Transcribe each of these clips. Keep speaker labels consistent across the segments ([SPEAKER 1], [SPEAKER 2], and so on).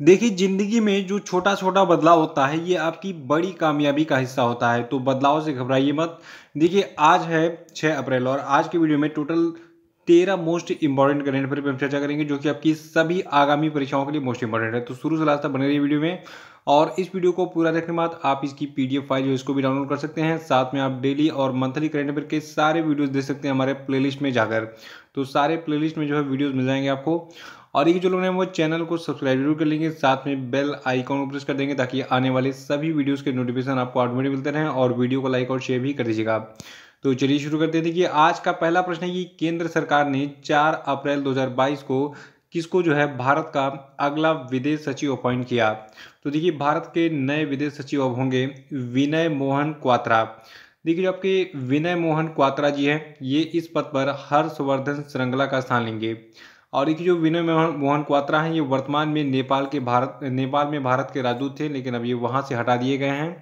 [SPEAKER 1] देखिए ज़िंदगी में जो छोटा छोटा बदलाव होता है ये आपकी बड़ी कामयाबी का हिस्सा होता है तो बदलाव से घबराइए मत देखिए आज है 6 अप्रैल और आज के वीडियो में टोटल तेरह मोस्ट इंपॉर्टेंट करेंट पर हम चर्चा करेंगे जो कि आपकी सभी आगामी परीक्षाओं के लिए मोस्ट इंपॉर्टेंट है तो शुरू से लास्ट तक बने रही वीडियो में और इस वीडियो को पूरा देखने के बाद आप इसकी पीडीएफ फाइल जो इसको भी डाउनलोड कर सकते हैं साथ में आप डेली और मंथली करेंट अफेयर के सारे वीडियोस देख सकते हैं हमारे प्लेलिस्ट में जाकर तो सारे प्लेलिस्ट में जो है वीडियोस मिल जाएंगे आपको और ये जो लोग हैं वो चैनल को सब्सक्राइब जरूर कर लेंगे साथ में बेल आइकॉन को प्रेस कर देंगे ताकि आने वाले सभी वीडियोज़ के नोटिफिकेशन आपको ऑटोमेटिक मिलते रहें और वीडियो को लाइक और शेयर भी कर दीजिएगा तो चलिए शुरू करते हैं देखिए आज का पहला प्रश्न है कि केंद्र सरकार ने 4 अप्रैल 2022 को किसको जो है भारत का अगला विदेश सचिव अपॉइंट किया तो देखिए भारत के नए विदेश सचिव अब होंगे विनय मोहन क्वात्रा देखिए जो आपके विनय मोहन क्वात्रा जी हैं ये इस पद पर हर्षवर्धन श्रृंगला का स्थान लेंगे और एक जो विनय मोहन क्वात्रा हैं ये वर्तमान में नेपाल के भारत नेपाल में भारत के राजदूत थे लेकिन अब ये वहाँ से हटा दिए गए हैं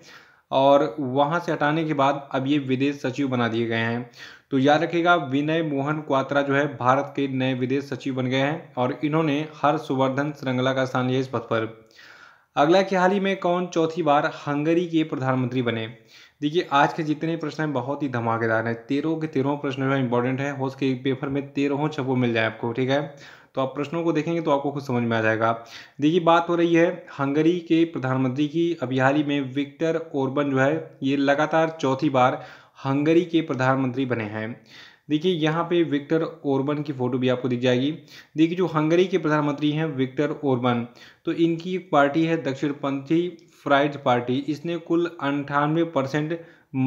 [SPEAKER 1] और वहाँ से हटाने के बाद अब ये विदेश सचिव बना दिए गए हैं तो याद रखिएगा विनय मोहन क्वात्रा जो है भारत के नए विदेश सचिव बन गए हैं और इन्होंने हर्षवर्धन श्रृंगला का स्थान लिया इस पद पर अगला कि हाल ही में कौन चौथी बार हंगरी के प्रधानमंत्री बने देखिए आज के जितने प्रश्न हैं बहुत ही धमाकेदार हैं तेरों के तेरहों प्रश्न जो है इंपॉर्टेंट है हो सके पेपर में तेरहों छपो मिल जाए आपको ठीक है तो आप प्रश्नों को देखेंगे तो आपको कुछ समझ में आ जाएगा देखिए बात हो रही है हंगरी के प्रधानमंत्री की अभी में विक्टर ओरबन जो है ये लगातार चौथी बार हंगरी के प्रधानमंत्री बने हैं देखिए यहाँ पे विक्टर ओरबन की फ़ोटो भी आपको दिख जाएगी देखिए जो हंगरी के प्रधानमंत्री हैं विक्टर ओरबन तो इनकी एक पार्टी है दक्षिणपंथी फ्राइड पार्टी इसने कुल अंठानवे परसेंट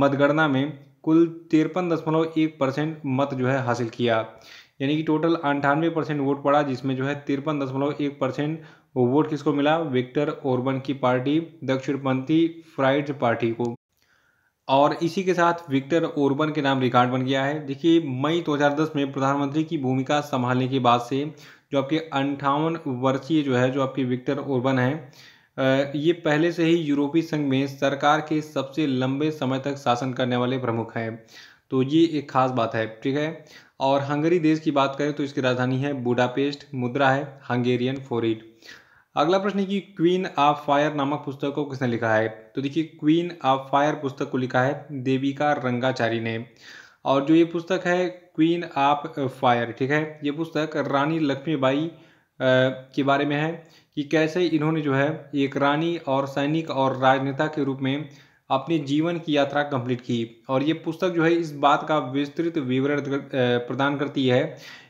[SPEAKER 1] मतगणना में कुल तिरपन दशमलव एक परसेंट मत जो है हासिल किया यानी कि टोटल अंठानवे परसेंट वोट पड़ा जिसमें जो है तिरपन दशमलव एक परसेंट वोट किसको मिला विक्टर ओरबन की पार्टी दक्षिणपंथी फ्राइड पार्टी को और इसी के साथ विक्टर ओरबन के नाम रिकॉर्ड बन गया है देखिए मई 2010 में प्रधानमंत्री की भूमिका संभालने के बाद से जो आपके अंठावन वर्षीय जो है जो आपके विक्टर ओरबन हैं ये पहले से ही यूरोपीय संघ में सरकार के सबसे लंबे समय तक शासन करने वाले प्रमुख हैं तो ये एक खास बात है ठीक है और हंगरी देश की बात करें तो इसकी राजधानी है बुडापेस्ट मुद्रा है हंगेरियन फोरिट अगला प्रश्न है कि क्वीन ऑफ फायर नामक पुस्तक को किसने लिखा है तो देखिए क्वीन ऑफ फायर पुस्तक को लिखा है देविका रंगाचारी ने और जो ये पुस्तक है क्वीन ऑफ फायर ठीक है ये पुस्तक रानी लक्ष्मीबाई के बारे में है कि कैसे इन्होंने जो है एक रानी और सैनिक और राजनेता के रूप में अपने जीवन की यात्रा कंप्लीट की और ये पुस्तक जो है इस बात का विस्तृत विवरण प्रदान करती है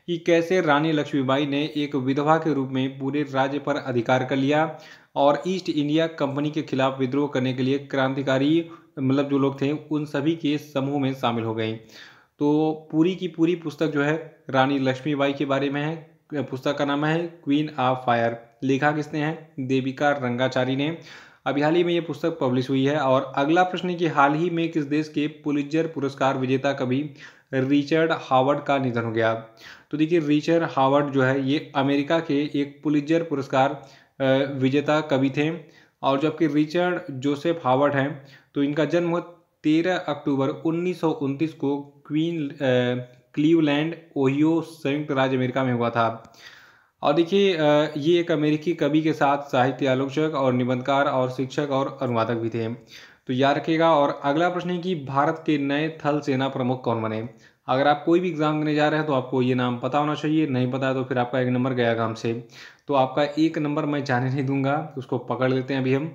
[SPEAKER 1] कि कैसे रानी लक्ष्मीबाई ने एक विधवा के रूप में पूरे राज्य पर अधिकार कर लिया और ईस्ट इंडिया कंपनी के खिलाफ विद्रोह करने के लिए क्रांतिकारी मतलब जो लोग थे उन सभी के समूह में शामिल हो गए तो पूरी की पूरी पुस्तक जो है रानी लक्ष्मीबाई के बारे में है पुस्तक का नाम है क्वीन ऑफ फायर लिखा किसने हैं देविका रंगाचारी ने अभी हाल ही में ये पुस्तक पब्लिश हुई है और अगला प्रश्न है कि हाल ही में किस देश के पुलिजर पुरस्कार विजेता कवि रिचर्ड हावर्ड का निधन हो गया तो देखिए रिचर्ड हावर्ड जो है ये अमेरिका के एक पुलिजर पुरस्कार विजेता कवि थे और जबकि रिचर्ड जोसेफ हावर्ड हैं तो इनका जन्म तेरह अक्टूबर उन्नीस को क्वीन क्लीवलैंड ओहियो संयुक्त राज्य अमेरिका में हुआ था और देखिए ये एक अमेरिकी कवि के साथ साहित्य आलोचक और निबंधकार और शिक्षक और अनुवादक भी थे तो याद रखिएगा और अगला प्रश्न है कि भारत के नए थल सेना प्रमुख कौन बने अगर आप कोई भी एग्ज़ाम देने जा रहे हैं तो आपको ये नाम पता होना चाहिए नहीं पता है तो फिर आपका एक नंबर गया काम से तो आपका एक नंबर मैं जाने नहीं दूंगा उसको पकड़ लेते हैं अभी हम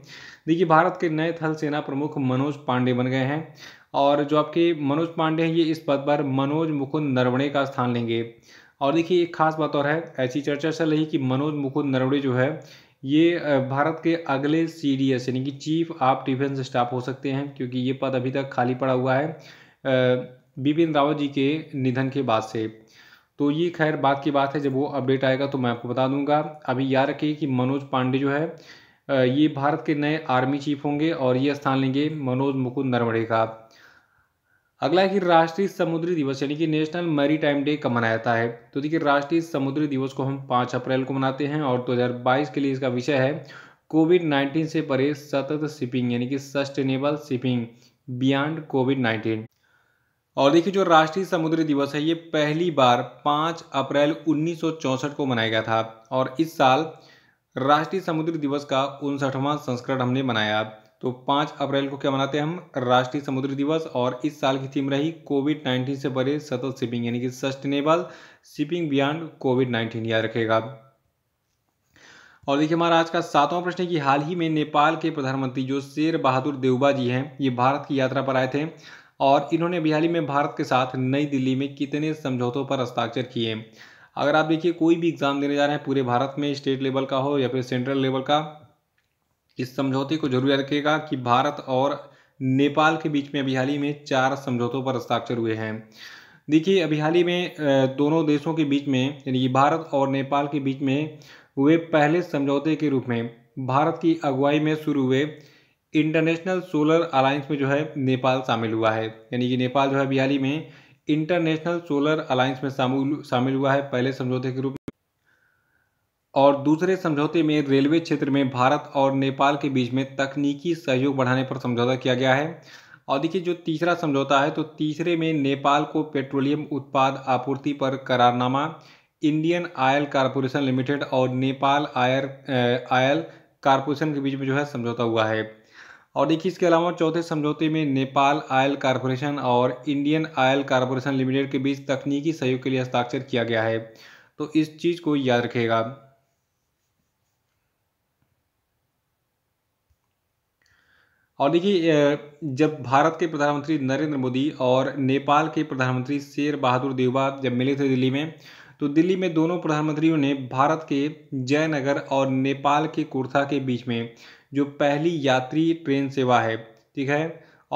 [SPEAKER 1] देखिए भारत के नए थल सेना प्रमुख मनोज पांडे बन गए हैं और जो आपके मनोज पांडे हैं ये इस पद पर मनोज मुकुंद नरवणे का स्थान लेंगे और देखिए एक खास बात और है ऐसी चर्चा चल रही कि मनोज मुकुंद नरवणे जो है ये भारत के अगले सी डी एस यानी कि चीफ ऑफ डिफेंस स्टाफ हो सकते हैं क्योंकि ये पद अभी तक खाली पड़ा हुआ है बिपिन रावत जी के निधन के बाद से तो ये खैर बात की बात है जब वो अपडेट आएगा तो मैं आपको बता दूंगा अभी याद रखिए कि मनोज पांडे जो है ये भारत के नए आर्मी चीफ होंगे और ये स्थान लेंगे मनोज मुकुंद नरवणे का अगला है कि राष्ट्रीय समुद्री दिवस यानी कि नेशनल मैरी टाइम डे कब मनाया जाता है तो देखिए राष्ट्रीय समुद्री दिवस को हम पाँच अप्रैल को मनाते हैं और 2022 के लिए इसका विषय है कोविड 19 से परे सतत शिपिंग यानी कि सस्टेनेबल शिपिंग बियॉन्ड कोविड 19 और देखिए जो राष्ट्रीय समुद्री दिवस है ये पहली बार 5 अप्रैल 1964 को मनाया गया था और इस साल राष्ट्रीय समुद्री दिवस का उनसठवां संस्करण हमने मनाया तो पाँच अप्रैल को क्या मनाते हैं हम राष्ट्रीय समुद्र दिवस और इस साल की थीम रही कोविड नाइन्टीन से बड़े सतत शिपिंग यानी कि sustainable shipping beyond Covid nineteen याद रखेगा और देखिए हमारा आज का सातवां प्रश्न है कि हाल ही में नेपाल के प्रधानमंत्री जो शेर बहादुर देवबा जी हैं ये भारत की यात्रा पर आए थे और इन्होंने अभी हाल ही में भारत के साथ नई दिल्ली में कितने समझौतों पर हस्ताक्षर किए अगर आप देखिए कोई भी एग्ज़ाम देने जा रहे हैं पूरे भारत में स्टेट लेवल का हो या फिर सेंट्रल लेवल का इस समझौते को जरूर याद रखिएगा कि भारत और नेपाल के बीच में अभी हाल ही में चार समझौतों पर हस्ताक्षर हुए हैं देखिए अभी हाल ही में दोनों देशों के बीच में यानी कि भारत और नेपाल के बीच में हुए पहले समझौते के रूप में भारत की अगुवाई में शुरू हुए इंटरनेशनल सोलर अलायंस में जो है नेपाल शामिल हुआ है यानी कि नेपाल जो है अभी हाल ही में इंटरनेशनल सोलर अलायंस में शामिल हुआ है पहले समझौते के रूप में और दूसरे समझौते में रेलवे क्षेत्र में भारत और नेपाल के बीच में तकनीकी सहयोग बढ़ाने पर समझौता किया गया है और देखिए जो तीसरा समझौता है तो तीसरे में नेपाल को पेट्रोलियम उत्पाद आपूर्ति पर करारनामा इंडियन आयल कारपोरेशन लिमिटेड और नेपाल आयर आयल कारपोरेशन के बीच में जो है समझौता हुआ है और देखिए इसके अलावा चौथे समझौते में नेपाल आयल कारपोरेशन और इंडियन आयल कारपोरेशन लिमिटेड के बीच तकनीकी सहयोग के लिए हस्ताक्षर किया गया है तो इस चीज़ को याद रखेगा और देखिए जब भारत के प्रधानमंत्री नरेंद्र मोदी और नेपाल के प्रधानमंत्री शेर बहादुर देवबा जब मिले थे दिल्ली में तो दिल्ली में दोनों प्रधानमंत्रियों ने भारत के जयनगर और नेपाल के कुर्था के बीच में जो पहली यात्री ट्रेन सेवा है ठीक है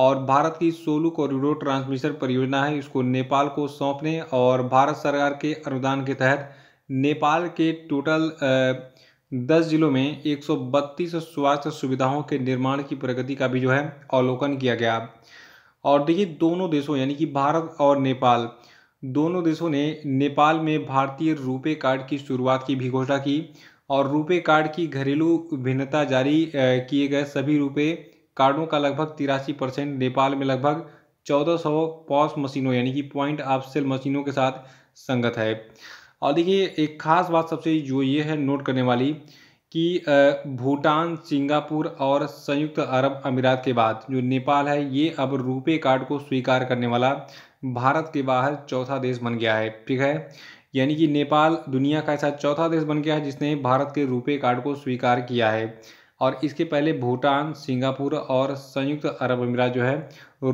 [SPEAKER 1] और भारत की सोलू कॉरिडोर ट्रांसमिशन परियोजना है इसको नेपाल को सौंपने और भारत सरकार के अनुदान के तहत नेपाल के टोटल आ, दस जिलों में एक स्वास्थ्य सुविधाओं के निर्माण की प्रगति का भी जो है अवलोकन किया गया और देखिए दोनों देशों यानी कि भारत और नेपाल दोनों देशों ने नेपाल में भारतीय रुपए कार्ड की शुरुआत की भी घोषणा की और रुपए कार्ड की घरेलू भिन्नता जारी किए गए सभी रुपए कार्डों का लगभग तिरासी परसेंट नेपाल में लगभग चौदह सौ पॉस मशीनों यानी कि पॉइंट ऑफ सेल मशीनों के साथ संगत है और देखिए एक खास बात सबसे जो ये है नोट करने वाली कि भूटान सिंगापुर और संयुक्त अरब अमीरात के बाद जो नेपाल है ये अब रुपे कार्ड को स्वीकार करने वाला भारत के बाहर चौथा देश बन गया है ठीक है यानी कि नेपाल दुनिया का ऐसा चौथा देश बन गया है जिसने भारत के रुपे कार्ड को स्वीकार किया है और इसके पहले भूटान सिंगापुर और संयुक्त अरब अमीरात जो है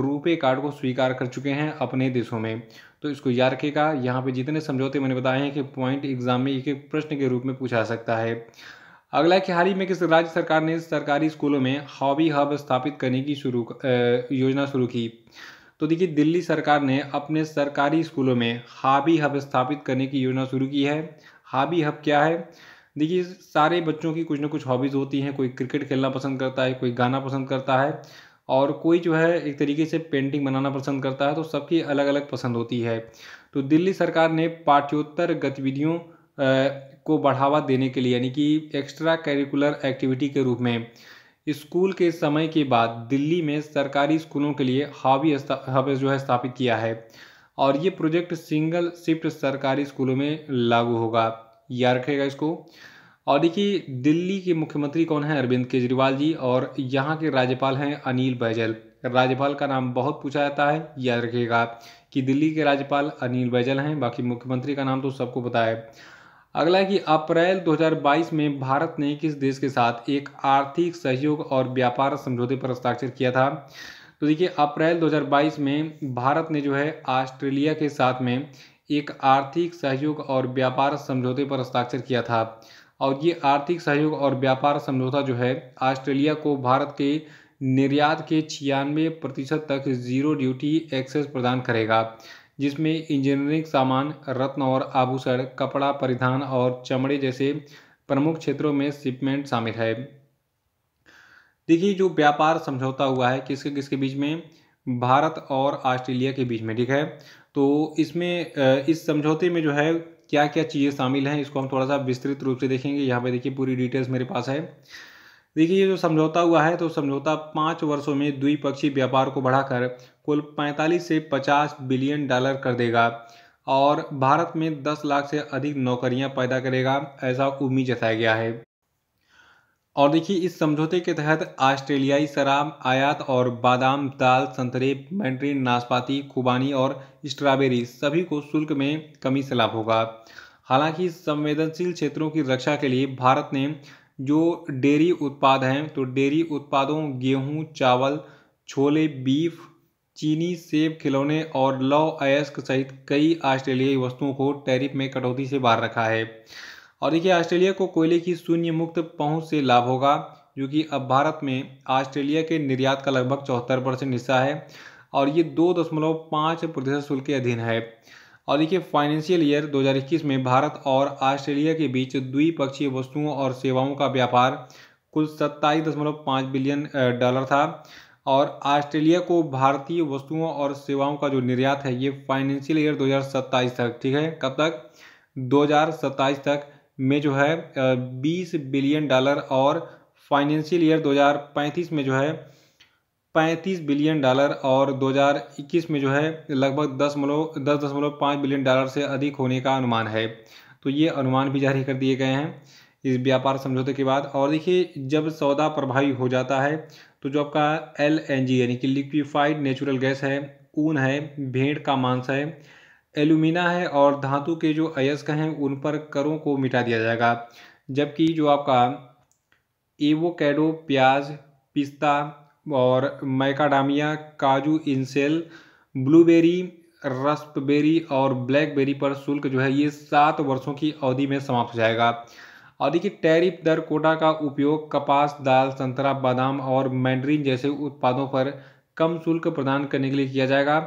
[SPEAKER 1] रुपे कार्ड को स्वीकार कर चुके हैं अपने देशों में तो इसको याद रखेगा यहाँ पे जितने समझौते मैंने बताए हैं कि पॉइंट एग्जाम में एक एक प्रश्न के रूप में पूछा सकता है अगला कि हाल ही में किस राज्य सरकार ने सरकारी स्कूलों में हॉबी हब स्थापित करने की शुरू योजना शुरू की तो देखिए दिल्ली सरकार ने अपने सरकारी स्कूलों में हाबी हब स्थापित करने की योजना शुरू की है हाबी हब क्या है देखिए सारे बच्चों की कुछ ना कुछ हॉबीज़ होती हैं कोई क्रिकेट खेलना पसंद करता है कोई गाना पसंद करता है और कोई जो है एक तरीके से पेंटिंग बनाना पसंद करता है तो सबकी अलग अलग पसंद होती है तो दिल्ली सरकार ने पाठ्योत्तर गतिविधियों को बढ़ावा देने के लिए यानी कि एक्स्ट्रा करिकुलर एक्टिविटी के रूप में स्कूल के समय के बाद दिल्ली में सरकारी स्कूलों के लिए हावी हब जो है स्थापित किया है और ये प्रोजेक्ट सिंगल शिफ्ट सरकारी स्कूलों में लागू होगा याद रखेगा इसको और देखिए दिल्ली के मुख्यमंत्री कौन है अरविंद केजरीवाल जी और यहाँ के राज्यपाल हैं अनिल बैजल राज्यपाल का नाम बहुत पूछा जाता है याद रखिएगा कि दिल्ली के राज्यपाल अनिल बैजल हैं बाकी मुख्यमंत्री का नाम तो सबको पता है अगला है कि अप्रैल 2022 में भारत ने किस देश के साथ एक आर्थिक सहयोग और व्यापार समझौते पर हस्ताक्षर किया था तो देखिए अप्रैल 2022 में भारत ने जो है ऑस्ट्रेलिया के साथ में एक आर्थिक सहयोग और व्यापार समझौते पर हस्ताक्षर किया था और ये आर्थिक सहयोग और व्यापार समझौता जो है ऑस्ट्रेलिया को भारत के निर्यात के छियानवे प्रतिशत तक जीरो ड्यूटी एक्सेस प्रदान करेगा जिसमें इंजीनियरिंग सामान रत्न और आभूषण कपड़ा परिधान और चमड़े जैसे प्रमुख क्षेत्रों में शिपमेंट शामिल है देखिए जो व्यापार समझौता हुआ है किसके किसके बीच में भारत और ऑस्ट्रेलिया के बीच में ठीक है तो इसमें इस समझौते में जो है क्या क्या चीज़ें शामिल हैं इसको हम थोड़ा सा विस्तृत रूप से देखेंगे यहाँ पे देखिए पूरी डिटेल्स मेरे पास है देखिए ये जो समझौता हुआ है तो समझौता पाँच वर्षों में द्विपक्षीय व्यापार को बढ़ाकर कुल पैंतालीस से पचास बिलियन डॉलर कर देगा और भारत में दस लाख से अधिक नौकरियां पैदा करेगा ऐसा उम्मीद जताया गया है और देखिए इस समझौते के तहत ऑस्ट्रेलियाई शराब आयात और बादाम दाल संतरे मैंड्रीन नाशपाती खुबानी और स्ट्रॉबेरी सभी को शुल्क में कमी से लाभ होगा हालांकि संवेदनशील क्षेत्रों की रक्षा के लिए भारत ने जो डेयरी उत्पाद हैं तो डेयरी उत्पादों गेहूं चावल छोले बीफ चीनी सेब खिलौने और लौ अयस्क सहित कई ऑस्ट्रेलियाई वस्तुओं को टैरिफ में कटौती से बाहर रखा है और देखिए ऑस्ट्रेलिया को कोयले की शून्य मुक्त पहुंच से लाभ होगा जो कि अब भारत में ऑस्ट्रेलिया के निर्यात का लगभग चौहत्तर परसेंट हिस्सा है और ये दो दशमलव पाँच प्रतिशत शुल्क के अधीन है और देखिए फाइनेंशियल ईयर 2021 में भारत और ऑस्ट्रेलिया के बीच द्विपक्षीय वस्तुओं और सेवाओं का व्यापार कुल सत्ताईस दशमलव पाँच बिलियन डॉलर था और ऑस्ट्रेलिया को भारतीय वस्तुओं और सेवाओं का जो निर्यात है ये फाइनेंशियल ईयर दो तक ठीक है कब तक 2027 तक में जो है बीस बिलियन डॉलर और फाइनेंशियल ईयर 2035 में जो है 35 बिलियन डॉलर और 2021 में जो है लगभग दस मलो दस दशमलव पाँच बिलियन डॉलर से अधिक होने का अनुमान है तो ये अनुमान भी जारी कर दिए गए हैं इस व्यापार समझौते के बाद और देखिए जब सौदा प्रभावी हो जाता है तो जो आपका एल यानी कि लिक्विफाइड नेचुरल गैस है ऊन है भेड़ का मांस है एलुमिना है और धातु के जो अयस्क हैं उन पर करों को मिटा दिया जाएगा जबकि जो आपका एवोकेडो प्याज पिस्ता और मैकाडामिया काजू इंसेल ब्लूबेरी रस्पबेरी और ब्लैकबेरी पर शुल्क जो है ये सात वर्षों की अवधि में समाप्त हो जाएगा और देखिए टैरिफ दर कोटा का उपयोग कपास दाल संतरा बादाम और मैंड्रीन जैसे उत्पादों पर कम शुल्क प्रदान करने के लिए किया जाएगा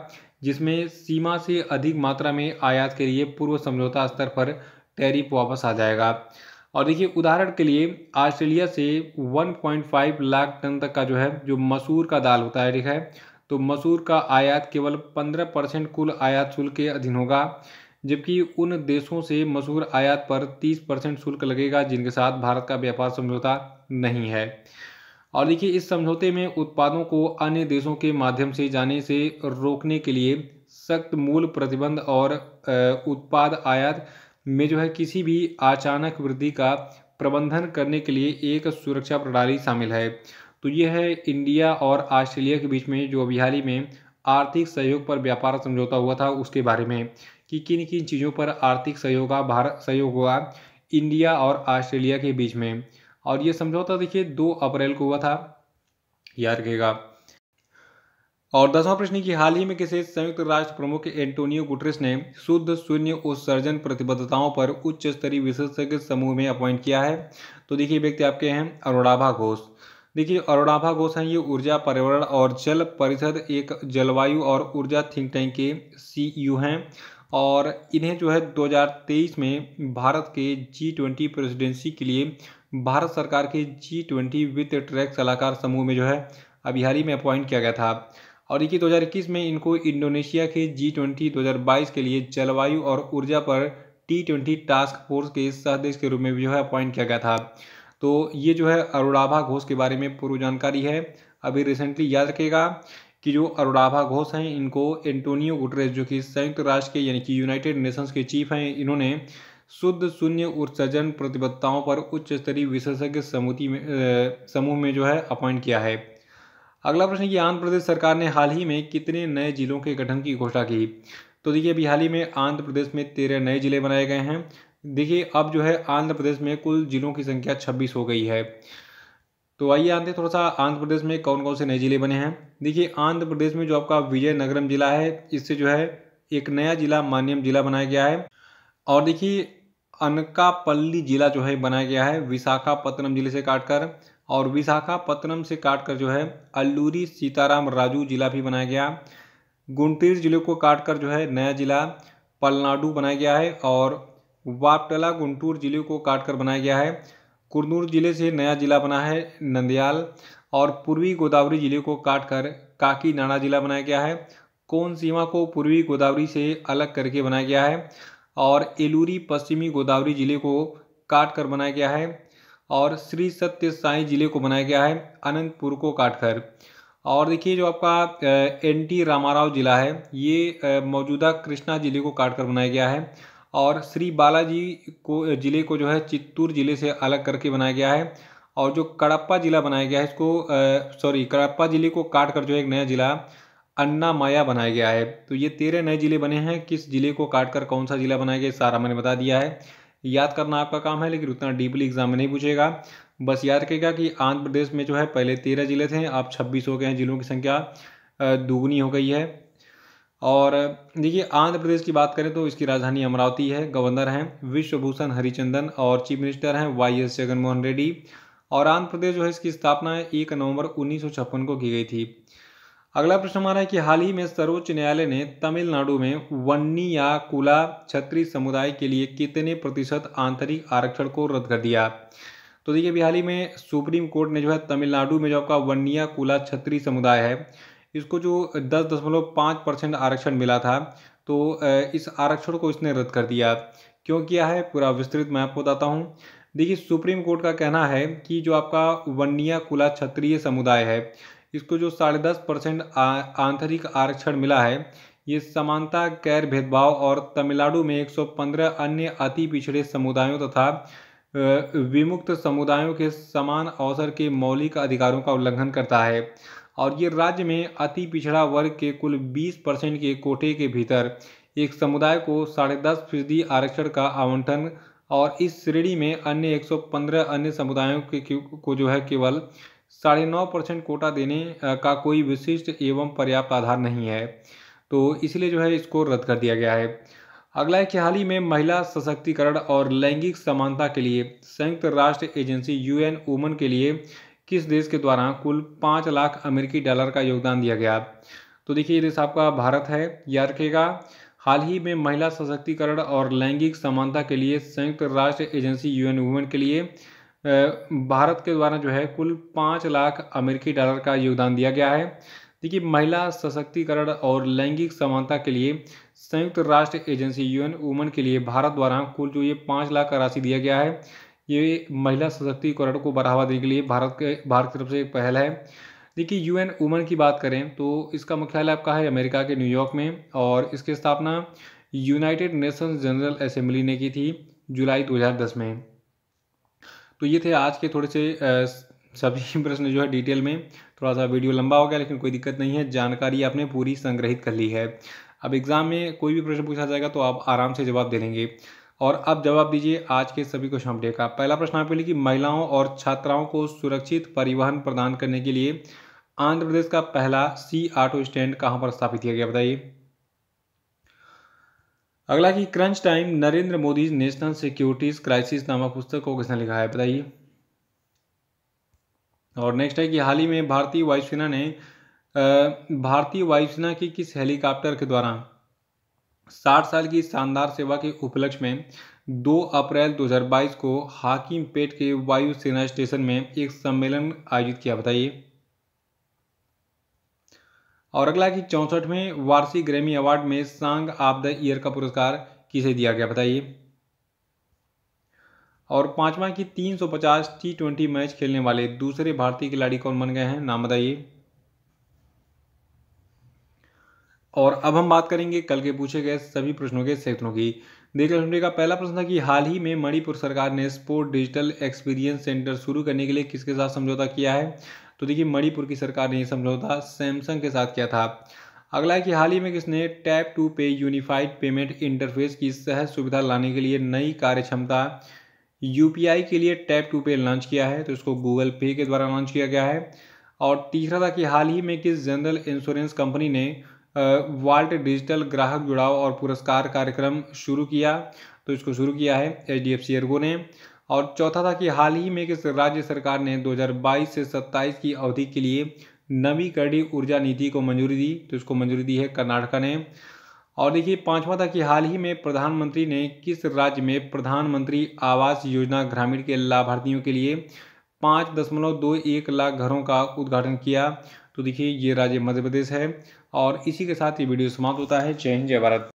[SPEAKER 1] जिसमें सीमा से अधिक मात्रा में आयात के लिए पूर्व समझौता स्तर पर टैरिफ वापस आ जाएगा और देखिए उदाहरण के लिए ऑस्ट्रेलिया से 1.5 लाख टन तक का जो है जो मसूर का दाल होता है ठीक है तो मसूर का आयात केवल 15 परसेंट कुल आयात शुल्क के अधीन होगा जबकि उन देशों से मसूर आयात पर 30 परसेंट शुल्क लगेगा जिनके साथ भारत का व्यापार समझौता नहीं है और देखिए इस समझौते में उत्पादों को अन्य देशों के माध्यम से जाने से रोकने के लिए सख्त मूल प्रतिबंध और उत्पाद आयात में जो है किसी भी अचानक वृद्धि का प्रबंधन करने के लिए एक सुरक्षा प्रणाली शामिल है तो यह है इंडिया और ऑस्ट्रेलिया के बीच में जो अभी हाल ही में आर्थिक सहयोग पर व्यापार समझौता हुआ था उसके बारे में कि किन किन चीज़ों पर आर्थिक सहयोग का भारत सहयोग हुआ इंडिया और ऑस्ट्रेलिया के बीच में और ये समझौता देखिए दो अप्रैल को हुआ था याद रखेगा और दसवां प्रश्न की हाल ही में किसे संयुक्त राष्ट्र प्रमुख एंटोनियो गुटरेस ने शुद्ध शून्य उत्सर्जन प्रतिबद्धताओं पर उच्च स्तरीय विशेषज्ञ समूह में अपॉइंट किया है तो देखिए व्यक्ति आपके हैं अरोड़ाभा घोष देखिए अरोड़ाभा घोष हैं ये ऊर्जा पर्यावरण और जल परिषद एक जलवायु और ऊर्जा थिंक टैंक के सी e हैं और इन्हें जो है दो में भारत के जी ट्वेंटी प्रेसिडेंसी के लिए भारत सरकार के जी ट्वेंटी वित्त ट्रैक सलाहकार समूह में जो है अभिहारी में अपॉइंट किया गया था और इक्कीस दो हज़ार इक्कीस में इनको इंडोनेशिया के जी ट्वेंटी दो हज़ार बाईस के लिए जलवायु और ऊर्जा पर टी ट्वेंटी टास्क फोर्स के सदस्य के रूप में जो है अपॉइंट किया गया था तो ये जो है अरुणाभा घोष के बारे में पूर्व जानकारी है अभी रिसेंटली याद रखेगा कि जो अरुणाभा घोष हैं इनको एंटोनियो गुटरेस जो कि संयुक्त राष्ट्र के यानी कि यूनाइटेड नेशंस के चीफ हैं इन्होंने शुद्ध शून्य उत्सर्जन प्रतिबद्धताओं पर उच्च स्तरीय विशेषज्ञ समिति में समूह में जो है अपॉइंट किया है अगला प्रश्न कि आंध्र प्रदेश सरकार ने हाल ही में कितने नए जिलों के गठन की घोषणा की तो देखिए अभी हाल ही में आंध्र प्रदेश में तेरह नए जिले बनाए गए हैं देखिए अब जो है आंध्र प्रदेश में कुल जिलों की संख्या छब्बीस हो गई है तो आइए आते हैं थोड़ा सा आंध्र प्रदेश में कौन कौन से नए ज़िले बने हैं देखिए आंध्र प्रदेश में जो आपका विजयनगरम जिला है इससे जो है एक नया जिला मान्यम जिला बनाया गया है और देखिए अनकापल्ली जिला जो है बनाया गया है विशाखापत्तनम जिले से काटकर और विशाखापत्तनम से काटकर जो है अल्लूरी सीताराम राजू जिला भी बनाया गया गुंटीर जिले को काटकर जो है नया जिला पलनाडु बनाया गया है और वापटला गुंटूर जिले को काटकर बनाया गया है कुरनूर जिले से नया जिला बना है नंदयाल और पूर्वी गोदावरी जिले को काटकर काकीनाडा जिला बनाया गया है कौन सीमा को पूर्वी गोदावरी से अलग करके बनाया गया है और एलूरी पश्चिमी गोदावरी जिले को काट कर बनाया गया है और श्री सत्य साई जिले को बनाया गया है अनंतपुर को काटकर और देखिए जो आपका एन टी रामाराव जिला है ये मौजूदा कृष्णा जिले को काटकर बनाया गया है और श्री बालाजी को जिले को जो है चित्तूर जिले से अलग करके बनाया गया है और जो कड़प्पा जिला बनाया गया है इसको सॉरी कड़प्पा जिले को काट कर जो है एक नया जिला अन्ना माया बनाया गया है तो ये तेरह नए जिले बने हैं किस जिले को काटकर कौन सा जिला बनाया गया सारा मैंने बता दिया है याद करना आपका काम है लेकिन उतना डीपली एग्जाम में नहीं पूछेगा बस याद रखेगा कि आंध्र प्रदेश में जो है पहले तेरह जिले थे आप छब्बीस हो गए हैं जिलों की संख्या दोगुनी हो गई है और देखिए आंध्र प्रदेश की बात करें तो इसकी राजधानी अमरावती है गवर्नर हैं विश्वभूषण हरिचंदन और चीफ मिनिस्टर हैं वाई एस जगनमोहन रेड्डी और आंध्र प्रदेश जो है इसकी स्थापना एक नवंबर उन्नीस को की गई थी अगला प्रश्न हमारा है कि हाल ही में सर्वोच्च न्यायालय ने तमिलनाडु में वन्नी या कुला छत्री समुदाय के लिए कितने प्रतिशत आंतरिक आरक्षण को रद्द कर दिया तो देखिए अभी हाल ही में सुप्रीम कोर्ट ने जो है तमिलनाडु में जो आपका वन्निया कुला छत्री समुदाय है इसको जो दस दशमलव पाँच परसेंट आरक्षण मिला था तो इस आरक्षण को इसने रद्द कर दिया क्यों किया है पूरा विस्तृत मैं आपको बताता हूँ देखिए सुप्रीम कोर्ट का कहना है कि जो आपका वन्निया कुला क्षत्रिय समुदाय है इसको जो साढ़े दस परसेंट आंतरिक आरक्षण मिला है ये समानता गैर भेदभाव और तमिलनाडु में 115 अन्य अति पिछड़े समुदायों तथा विमुक्त समुदायों के समान अवसर के मौलिक अधिकारों का उल्लंघन करता है और ये राज्य में अति पिछड़ा वर्ग के कुल 20 परसेंट के कोटे के भीतर एक समुदाय को साढ़े दस फीसदी आरक्षण का आवंटन और इस श्रेणी में अन्य 115 अन्य समुदायों के को जो है केवल साढ़े नौ परसेंट कोटा देने का कोई विशिष्ट एवं पर्याप्त आधार नहीं है तो इसलिए जो है इसको रद्द कर दिया गया है अगला है कि हाल ही में महिला सशक्तिकरण और लैंगिक समानता के लिए संयुक्त राष्ट्र एजेंसी यूएन वुमन के लिए किस देश के द्वारा कुल पाँच लाख अमेरिकी डॉलर का योगदान दिया गया तो देखिए ये देश आपका भारत है याद रखेगा हाल ही में महिला सशक्तिकरण और लैंगिक समानता के लिए संयुक्त राष्ट्र एजेंसी यूएन वुमेन के लिए भारत के द्वारा जो है कुल पाँच लाख अमेरिकी डॉलर का योगदान दिया गया है देखिए महिला सशक्तिकरण और लैंगिक समानता के लिए संयुक्त राष्ट्र एजेंसी यूएन वुमन के लिए भारत द्वारा कुल जो ये पाँच लाख का राशि दिया गया है ये महिला सशक्तिकरण को बढ़ावा देने के लिए भारत के भारत की तरफ से पहल है देखिए यूएन वुमन की बात करें तो इसका मुख्यालय आपका है अमेरिका के न्यूयॉर्क में और इसकी स्थापना यूनाइटेड नेशंस जनरल असेंबली ने की थी जुलाई 2010 में तो ये थे आज के थोड़े से सभी प्रश्न जो है डिटेल में थोड़ा सा वीडियो लंबा हो गया लेकिन कोई दिक्कत नहीं है जानकारी आपने पूरी संग्रहित कर ली है अब एग्ज़ाम में कोई भी प्रश्न पूछा जाएगा तो आप आराम से जवाब दे देंगे और अब जवाब दीजिए आज के सभी क्वेश्चन अपडेट का पहला प्रश्न आपके लिए कि महिलाओं और छात्राओं को सुरक्षित परिवहन प्रदान करने के लिए आंध्र प्रदेश का पहला सी ऑटो स्टैंड कहाँ पर स्थापित किया गया बताइए अगला कि crunch time Narendra Modi national securities crisis नामक पुस्तक को किसने लिखा है बताइए और नेक्स्ट है कि हाल ही में भारतीय वायुसेना ने भारतीय वायुसेना की किस हेलीकॉप्टर के द्वारा साठ साल की शानदार सेवा के उपलक्ष्य में 2 अप्रैल 2022 को हाकिम पेट के वायुसेना स्टेशन में एक सम्मेलन आयोजित किया बताइए और अगला कि चौंसठवें वार्षिक ग्रैमी अवार्ड में सांग ऑफ द ईयर का पुरस्कार किसे दिया गया बताइए और पांचवा कि 350 टी ट्वेंटी मैच खेलने वाले दूसरे भारतीय खिलाड़ी कौन बन गए हैं नाम बताइए और अब हम बात करेंगे कल के पूछे गए सभी प्रश्नों के क्षेत्रों की देख लो का पहला प्रश्न था कि हाल ही में मणिपुर सरकार ने स्पोर्ट डिजिटल एक्सपीरियंस सेंटर शुरू करने के लिए किसके साथ समझौता किया है तो देखिए मणिपुर की सरकार ने यह समझौता सैमसंग के साथ किया था अगला है कि हाल ही में किसने tap to pay unified payment interface की सहज सुविधा लाने के लिए नई कार्य क्षमता यू के लिए टैप टू पे लॉन्च किया है तो इसको गूगल पे के द्वारा लॉन्च किया गया है और तीसरा था कि हाल ही में किस जनरल इंश्योरेंस कंपनी ने वाल्ट डिजिटल ग्राहक जुड़ाव और पुरस्कार कार्यक्रम शुरू किया तो इसको शुरू किया है एच डी एफ सी एयरगो ने और चौथा था कि हाल ही में किस राज्य सरकार ने 2022 से 27 की अवधि के लिए नवीकरणीय ऊर्जा नीति को मंजूरी दी तो इसको मंजूरी दी है कर्नाटका ने और देखिए पांचवा था कि हाल ही में प्रधानमंत्री ने किस राज्य में प्रधानमंत्री आवास योजना ग्रामीण के लाभार्थियों के लिए पाँच दशमलव दो एक लाख घरों का उद्घाटन किया तो देखिए ये राज्य मध्य प्रदेश है और इसी के साथ ये वीडियो समाप्त होता है जय हिंद जय भारत